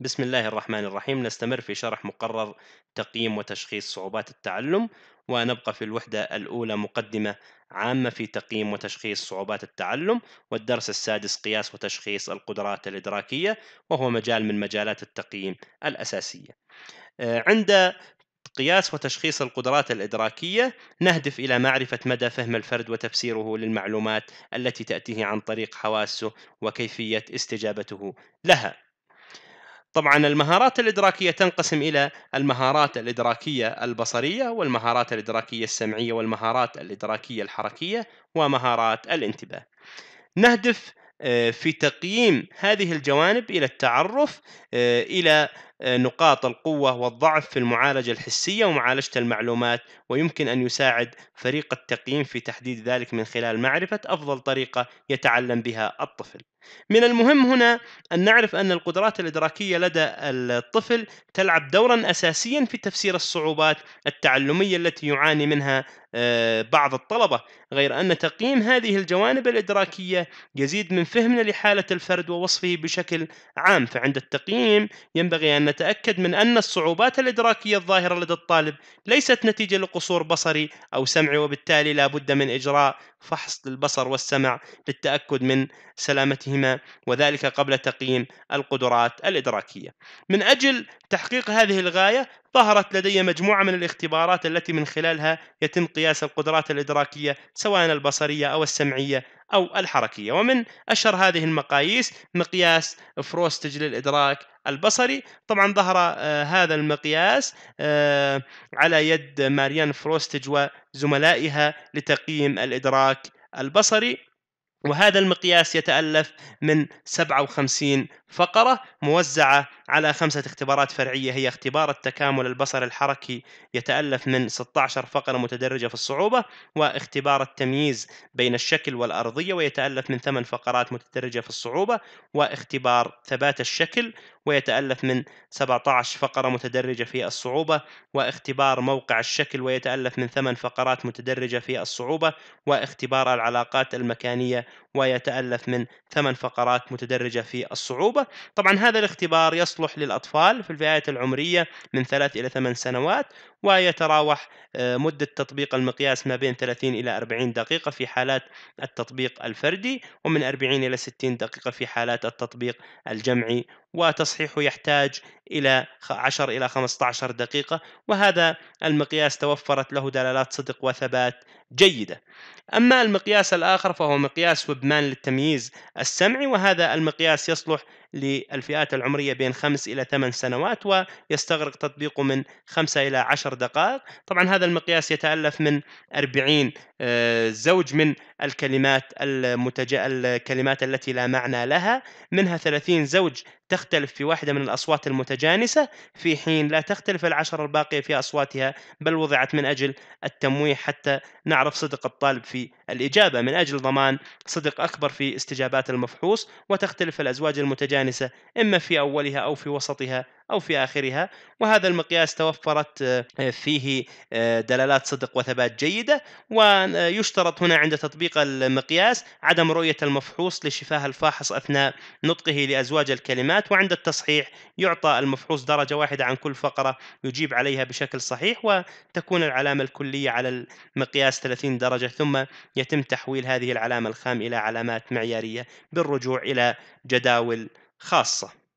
بسم الله الرحمن الرحيم نستمر في شرح مقرر تقييم وتشخيص صعوبات التعلم ونبقى في الوحدة الأولى مقدمة عامة في تقييم وتشخيص صعوبات التعلم والدرس السادس قياس وتشخيص القدرات الإدراكية وهو مجال من مجالات التقييم الأساسية آه، عند قياس وتشخيص القدرات الإدراكية نهدف إلى معرفة مدى فهم الفرد وتفسيره للمعلومات التي تأتيه عن طريق حواسه وكيفية استجابته لها طبعا المهارات الإدراكية تنقسم إلى المهارات الإدراكية البصرية والمهارات الإدراكية السمعية والمهارات الإدراكية الحركية ومهارات الانتباه. نهدف آه، في تقييم هذه الجوانب الى التعرف آه، الى آه، نقاط القوه والضعف في المعالجه الحسيه ومعالجه المعلومات ويمكن ان يساعد فريق التقييم في تحديد ذلك من خلال معرفه افضل طريقه يتعلم بها الطفل من المهم هنا أن نعرف أن القدرات الإدراكية لدى الطفل تلعب دورا أساسيا في تفسير الصعوبات التعلمية التي يعاني منها آه، بعض الطلبة، غير أن تقييم هذه الجوانب الإدراكية يزيد من فهمنا لحالة الفرد ووصفه بشكل عام، فعند التقييم ينبغي أن نتأكد من أن الصعوبات الإدراكية الظاهرة لدى الطالب ليست نتيجة لقصور بصري أو سمعي وبالتالي لا بد من إجراء فحص للبصر والسمع للتأكد من سلامتهما وذلك قبل تقييم القدرات الإدراكية من أجل تحقيق هذه الغاية ظهرت لدي مجموعة من الاختبارات التي من خلالها يتم قياس القدرات الإدراكية سواء البصرية أو السمعية أو الحركية ومن أشهر هذه المقاييس مقياس فروستج للإدراك البصري طبعا ظهر آه، هذا المقياس آه، على يد ماريان فروستج وزملائها لتقييم الإدراك البصري وهذا المقياس يتألف من 57 فقرة موزعة على خمسة اختبارات فرعية هي اختبار التكامل البصري الحركي يتألف من 16 فقرة متدرجة في الصعوبة واختبار التمييز بين الشكل والأرضية ويتألف من 8 فقرات متدرجة في الصعوبة واختبار ثبات الشكل ويتألف من 17 فقرة متدرجة في الصعوبة واختبار موقع الشكل ويتألف من 8 فقرات متدرجة في الصعوبة واختبار العلاقات المكانية ويتألف من 8 فقرات متدرجة في الصعوبة طبعا هذا الاختبار يصل يصلح للأطفال في الفئات العمرية من 3 إلى 8 سنوات ويتراوح آه، مدة تطبيق المقياس ما بين 30 إلى 40 دقيقة في حالات التطبيق الفردي ومن 40 إلى 60 دقيقة في حالات التطبيق الجمعي وتصحيحه يحتاج إلى 10 إلى 15 دقيقة وهذا المقياس توفرت له دلالات صدق وثبات جيدة أما المقياس الآخر فهو مقياس ويبمان للتمييز السمعي وهذا المقياس يصلح للفئات العمرية بين 5 إلى 8 سنوات ويستغرق تطبيقه من 5 إلى 10 دقائق طبعا هذا المقياس يتألف من 40 آه، زوج من الكلمات المتج... الكلمات التي لا معنى لها منها 30 زوج تختلف في واحدة من الأصوات المتجانسة في حين لا تختلف العشر الباقية في أصواتها بل وضعت من أجل التمويه حتى نعرف صدق الطالب في الإجابة من أجل ضمان صدق أكبر في استجابات المفحوص وتختلف الأزواج المتجانسة إما في أولها أو في وسطها أو في آخرها وهذا المقياس توفرت آه، فيه آه، دلالات صدق وثبات جيدة ويشترط آه، هنا عند تطبيق المقياس عدم رؤية المفحوص لشفاه الفاحص أثناء نطقه لأزواج الكلمات وعند التصحيح يعطى المفحوص درجة واحدة عن كل فقرة يجيب عليها بشكل صحيح وتكون العلامة الكلية على المقياس 30 درجة ثم يتم تحويل هذه العلامة الخام إلى علامات معيارية بالرجوع إلى جداول خاصة